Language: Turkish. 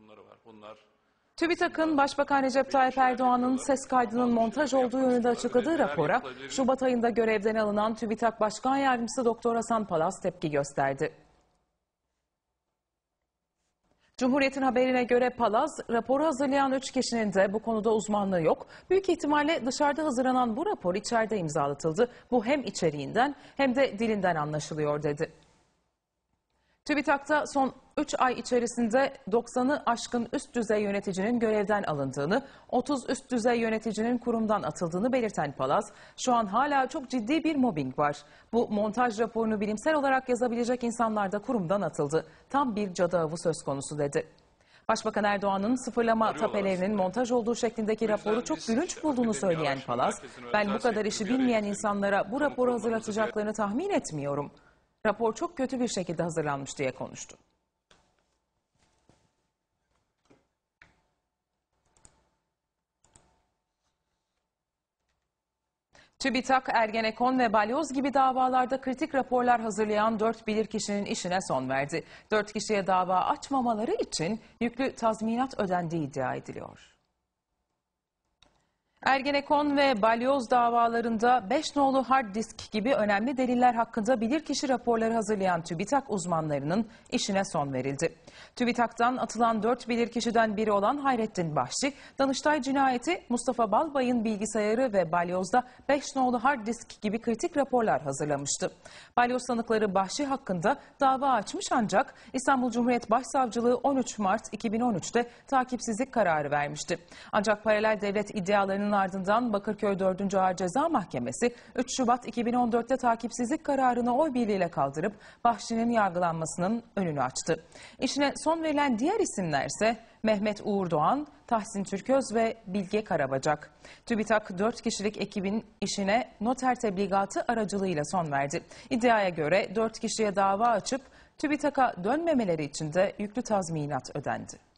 durumları var. Bunlar TÜBİTAK'ın Başbakan Recep Tayyip Erdoğan'ın ses kaydının montaj olduğu yönünde açıkladığı rapora Şubat ayında görevden alınan TÜBİTAK Başkan Yardımcısı Doktor Hasan Palas tepki gösterdi. Cumhuriyet'in haberine göre Palaz, raporu hazırlayan 3 kişinin de bu konuda uzmanlığı yok. Büyük ihtimalle dışarıda hazırlanan bu rapor içeride imzalatıldı. Bu hem içeriğinden hem de dilinden anlaşılıyor dedi. TÜBİTAK'ta son 3 ay içerisinde 90'ı aşkın üst düzey yöneticinin görevden alındığını, 30 üst düzey yöneticinin kurumdan atıldığını belirten Palas, şu an hala çok ciddi bir mobbing var. Bu montaj raporunu bilimsel olarak yazabilecek insanlar da kurumdan atıldı. Tam bir cadı avı söz konusu dedi. Başbakan Erdoğan'ın sıfırlama tapelerinin montaj olduğu şeklindeki raporu çok gülünç bulduğunu söyleyen Palas, ben bu kadar işi bilmeyen insanlara bu raporu hazırlatacaklarını tahmin etmiyorum.'' rapor çok kötü bir şekilde hazırlanmış diye konuştu. TÜBİTAK, Ergenekon ve Balyoz gibi davalarda kritik raporlar hazırlayan 4 bilirkişinin işine son verdi. 4 kişiye dava açmamaları için yüklü tazminat ödendiği iddia ediliyor. Ergenekon ve balyoz davalarında 5 nolu hard disk gibi önemli deliller hakkında bilirkişi raporları hazırlayan TÜBİTAK uzmanlarının işine son verildi. TÜBİTAK'tan atılan 4 bilirkişiden biri olan Hayrettin Bahşi, Danıştay cinayeti Mustafa Balbay'ın bilgisayarı ve balyozda 5 nolu hard disk gibi kritik raporlar hazırlamıştı. Balyoz sanıkları Bahşi hakkında dava açmış ancak İstanbul Cumhuriyet Başsavcılığı 13 Mart 2013'te takipsizlik kararı vermişti. Ancak paralel devlet iddialarının Kararın ardından Bakırköy 4. Ağır Ceza Mahkemesi 3 Şubat 2014'te takipsizlik kararını oy birliğiyle kaldırıp Bahçeli'nin yargılanmasının önünü açtı. İşine son verilen diğer isimler ise Mehmet Uğur Doğan, Tahsin Türköz ve Bilge Karabacak. TÜBİTAK 4 kişilik ekibin işine noter tebligatı aracılığıyla son verdi. İddiaya göre 4 kişiye dava açıp TÜBİTAK'a dönmemeleri için de yüklü tazminat ödendi.